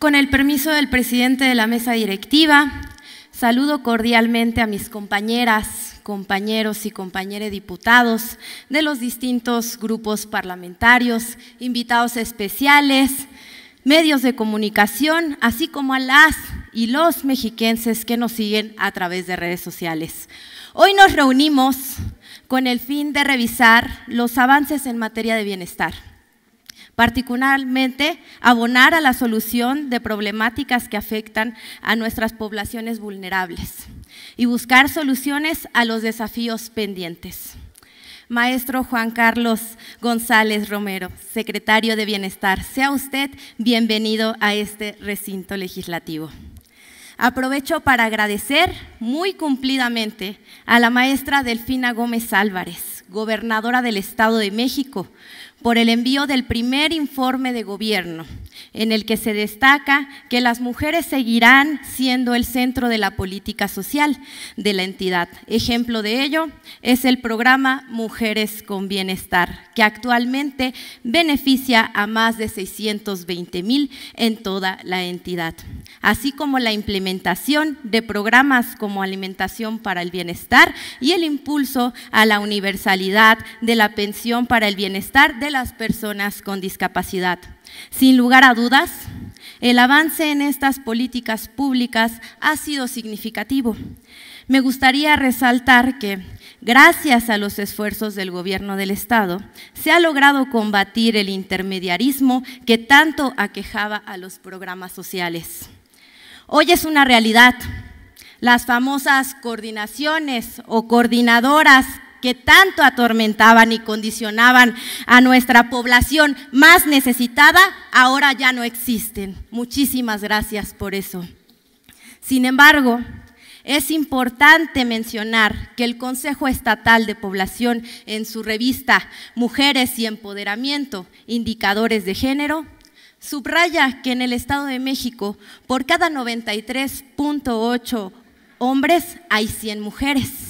Con el permiso del presidente de la mesa directiva, saludo cordialmente a mis compañeras, compañeros y compañeras diputados de los distintos grupos parlamentarios, invitados especiales, medios de comunicación, así como a las y los mexiquenses que nos siguen a través de redes sociales. Hoy nos reunimos con el fin de revisar los avances en materia de bienestar particularmente abonar a la solución de problemáticas que afectan a nuestras poblaciones vulnerables y buscar soluciones a los desafíos pendientes. Maestro Juan Carlos González Romero, secretario de Bienestar, sea usted bienvenido a este recinto legislativo. Aprovecho para agradecer muy cumplidamente a la maestra Delfina Gómez Álvarez, gobernadora del Estado de México, por el envío del primer informe de gobierno, en el que se destaca que las mujeres seguirán siendo el centro de la política social de la entidad. Ejemplo de ello es el programa Mujeres con Bienestar, que actualmente beneficia a más de 620 mil en toda la entidad, así como la implementación de programas como Alimentación para el Bienestar y el impulso a la universalidad de la pensión para el bienestar las personas con discapacidad. Sin lugar a dudas, el avance en estas políticas públicas ha sido significativo. Me gustaría resaltar que, gracias a los esfuerzos del Gobierno del Estado, se ha logrado combatir el intermediarismo que tanto aquejaba a los programas sociales. Hoy es una realidad. Las famosas coordinaciones o coordinadoras que tanto atormentaban y condicionaban a nuestra población más necesitada, ahora ya no existen. Muchísimas gracias por eso. Sin embargo, es importante mencionar que el Consejo Estatal de Población en su revista Mujeres y Empoderamiento, Indicadores de Género, subraya que en el Estado de México por cada 93.8 hombres hay 100 mujeres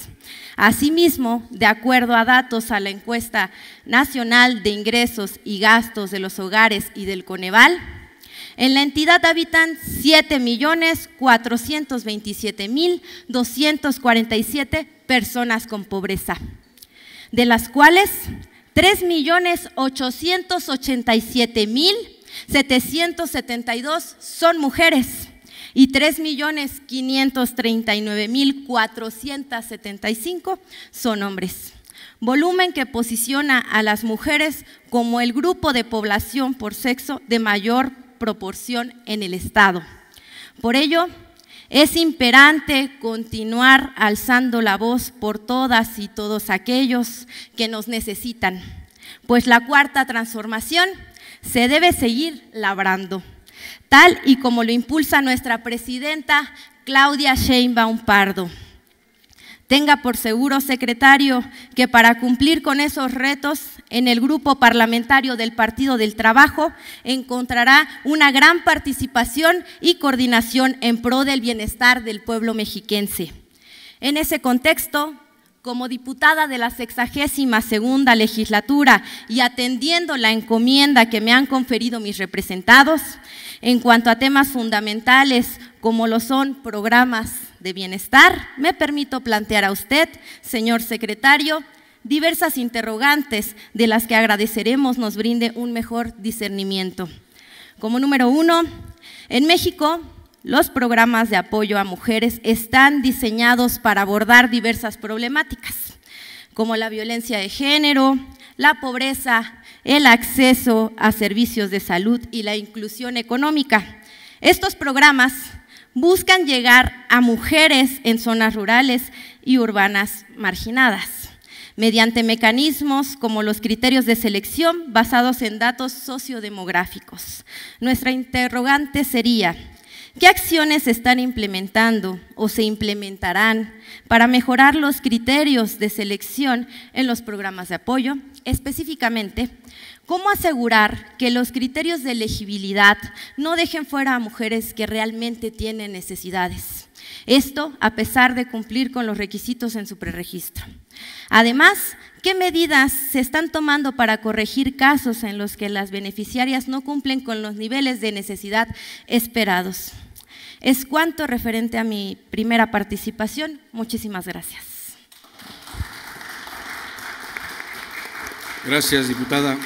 Asimismo, de acuerdo a datos a la encuesta nacional de ingresos y gastos de los hogares y del Coneval, en la entidad habitan 7.427.247 personas con pobreza, de las cuales 3.887.772 son mujeres y 3.539.475 son hombres. Volumen que posiciona a las mujeres como el grupo de población por sexo de mayor proporción en el Estado. Por ello, es imperante continuar alzando la voz por todas y todos aquellos que nos necesitan, pues la cuarta transformación se debe seguir labrando tal y como lo impulsa nuestra presidenta Claudia Sheinbaum Pardo. Tenga por seguro, secretario, que para cumplir con esos retos en el grupo parlamentario del Partido del Trabajo encontrará una gran participación y coordinación en pro del bienestar del pueblo mexiquense. En ese contexto, como diputada de la 62 segunda legislatura y atendiendo la encomienda que me han conferido mis representados en cuanto a temas fundamentales como lo son programas de bienestar, me permito plantear a usted, señor secretario, diversas interrogantes de las que agradeceremos nos brinde un mejor discernimiento. Como número uno, en México los programas de apoyo a mujeres están diseñados para abordar diversas problemáticas, como la violencia de género, la pobreza, el acceso a servicios de salud y la inclusión económica. Estos programas buscan llegar a mujeres en zonas rurales y urbanas marginadas mediante mecanismos como los criterios de selección basados en datos sociodemográficos. Nuestra interrogante sería, ¿Qué acciones se están implementando o se implementarán para mejorar los criterios de selección en los programas de apoyo? Específicamente, ¿cómo asegurar que los criterios de elegibilidad no dejen fuera a mujeres que realmente tienen necesidades? Esto a pesar de cumplir con los requisitos en su preregistro. Además, ¿Qué medidas se están tomando para corregir casos en los que las beneficiarias no cumplen con los niveles de necesidad esperados? Es cuanto referente a mi primera participación. Muchísimas gracias. Gracias, diputada.